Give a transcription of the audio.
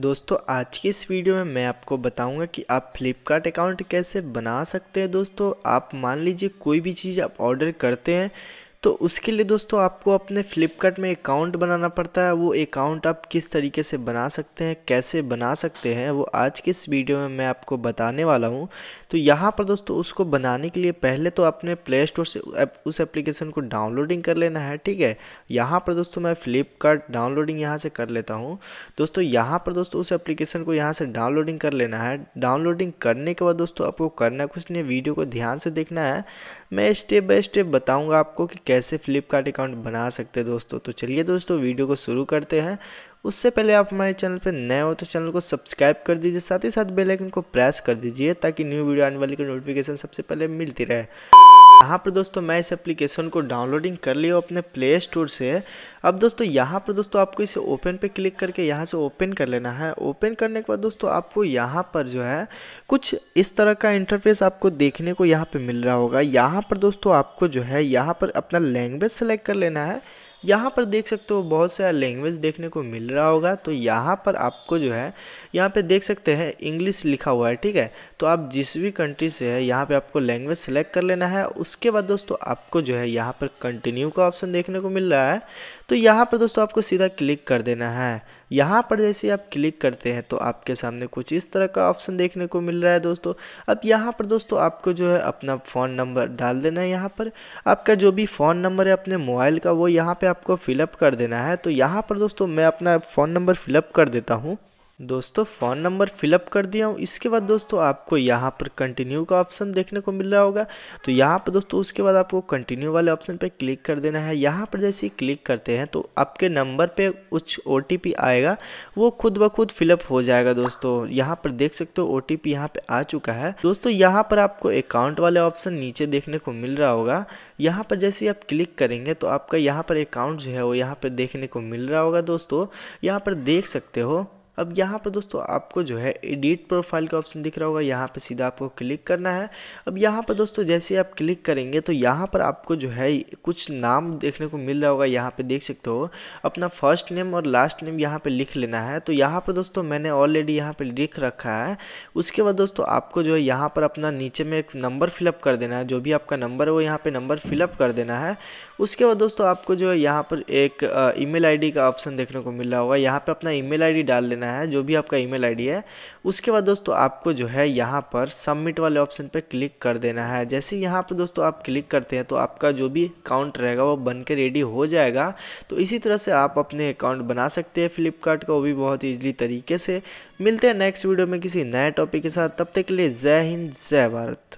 दोस्तों आज की इस वीडियो में मैं आपको बताऊंगा कि आप फ्लिपकार्ट अकाउंट कैसे बना सकते हैं दोस्तों आप मान लीजिए कोई भी चीज़ आप ऑर्डर करते हैं तो उसके लिए दोस्तों आपको अपने फ्लिपकार्ट में अकाउंट बनाना पड़ता है वो अकाउंट आप किस तरीके से बना सकते हैं कैसे बना सकते हैं वो आज के इस वीडियो में मैं आपको बताने वाला हूँ तो यहाँ पर दोस्तों उसको बनाने के लिए पहले तो आपने प्ले स्टोर से उस एप्लीकेशन को डाउनलोडिंग कर लेना है ठीक है यहाँ पर दोस्तों मैं फ्लिपकार्ट डाउनलोडिंग यहाँ से कर लेता हूँ दोस्तों यहाँ पर दोस्तों उस एप्लीकेशन को यहाँ से डाउनलोडिंग कर लेना है डाउनलोडिंग करने के बाद दोस्तों आपको करना कुछ नहीं वीडियो को ध्यान से देखना है मैं स्टेप बाय स्टेप बताऊँगा आपको कि कैसे फ्लिपकार्ट अकाउंट बना सकते हैं दोस्तों तो चलिए दोस्तों वीडियो को शुरू करते हैं उससे पहले आप हमारे चैनल पर नए हो तो चैनल को सब्सक्राइब कर दीजिए साथ ही साथ बेल आइकन को प्रेस कर दीजिए ताकि न्यू वीडियो आने वाली की नोटिफिकेशन सबसे पहले मिलती रहे यहाँ पर दोस्तों मैं इस एप्लीकेशन को डाउनलोडिंग कर लिया अपने प्ले स्टोर से अब दोस्तों यहाँ पर दोस्तों आपको इसे ओपन पे क्लिक करके यहाँ से ओपन कर लेना है ओपन करने के बाद दोस्तों आपको यहाँ पर जो है कुछ इस तरह का इंटरफेस आपको देखने को यहाँ पे मिल रहा होगा यहाँ पर दोस्तों आपको जो है यहाँ पर अपना लैंग्वेज सेलेक्ट कर लेना है यहाँ पर देख सकते हो बहुत सारा लैंग्वेज देखने को मिल रहा होगा तो यहाँ पर आपको जो है यहाँ पे देख सकते हैं इंग्लिश लिखा हुआ है ठीक है तो आप जिस भी कंट्री से है यहाँ पे आपको लैंग्वेज सेलेक्ट कर लेना है उसके बाद दोस्तों आपको जो है यहाँ पर कंटिन्यू का ऑप्शन देखने को मिल रहा है तो यहाँ पर दोस्तों आपको सीधा क्लिक कर देना है यहाँ पर जैसे आप क्लिक करते हैं तो आपके सामने कुछ इस तरह का ऑप्शन देखने को मिल रहा है दोस्तों अब यहाँ पर दोस्तों आपको जो है अपना फ़ोन नंबर डाल देना है यहाँ पर आपका जो भी फ़ोन नंबर है अपने मोबाइल का वो यहाँ पर आपको फ़िलअप कर देना है तो यहाँ पर दोस्तों मैं अपना फ़ोन नंबर फ़िलअप कर देता हूँ दोस्तों फ़ोन नंबर फिलअप कर दिया हूँ इसके बाद दोस्तों आपको यहाँ पर कंटिन्यू का ऑप्शन देखने को मिल रहा होगा तो यहाँ पर दोस्तों उसके बाद आपको कंटिन्यू वाले ऑप्शन पर क्लिक कर देना है यहाँ पर जैसे ही क्लिक करते हैं तो आपके नंबर पर कुछ ओ आएगा वो खुद ब खुद फिलअप हो जाएगा दोस्तों यहाँ पर देख सकते हो ओ टी पी यहाँ पर आ चुका है दोस्तों यहाँ पर आपको अकाउंट वाले ऑप्शन नीचे देखने को मिल रहा होगा यहाँ पर जैसे ही आप क्लिक करेंगे तो आपका यहाँ पर अकाउंट जो है वो यहाँ पर देखने को मिल रहा होगा दोस्तों यहाँ पर देख सकते हो अब यहाँ पर दोस्तों आपको जो है एडिट प्रोफाइल का ऑप्शन दिख रहा होगा यहाँ पर सीधा आपको क्लिक करना है अब यहाँ पर दोस्तों जैसे आप क्लिक करेंगे तो यहाँ पर आपको जो है कुछ नाम देखने को मिल रहा होगा यहाँ पर देख सकते हो अपना फर्स्ट नेम और लास्ट नेम यहाँ पर लिख लेना है तो यहाँ पर दोस्तों मैंने ऑलरेडी यहाँ पर लिख रखा है उसके बाद दोस्तों आपको जो है यहाँ पर अपना नीचे में एक नंबर फिलअप कर देना है जो भी आपका नंबर है वो यहाँ पर नंबर फिलअप कर देना है उसके बाद दोस्तों आपको जो है यहाँ पर एक ईमेल आईडी का ऑप्शन देखने को मिल रहा होगा यहाँ पर अपना ईमेल आईडी डाल लेना है करना है जो भी आपका ईमेल आईडी है उसके बाद दोस्तों आपको जो है यहाँ पर सबमिट वाले ऑप्शन पर क्लिक कर देना है जैसे यहाँ पर दोस्तों आप क्लिक करते हैं तो आपका जो भी अकाउंट रहेगा वो बन के रेडी हो जाएगा तो इसी तरह से आप अपने अकाउंट बना सकते हैं फ्लिपकार्ट का वो भी बहुत ईजिली तरीके से मिलते हैं नेक्स्ट वीडियो में किसी नए टॉपिक के साथ तब तक के लिए जय हिंद जय भारत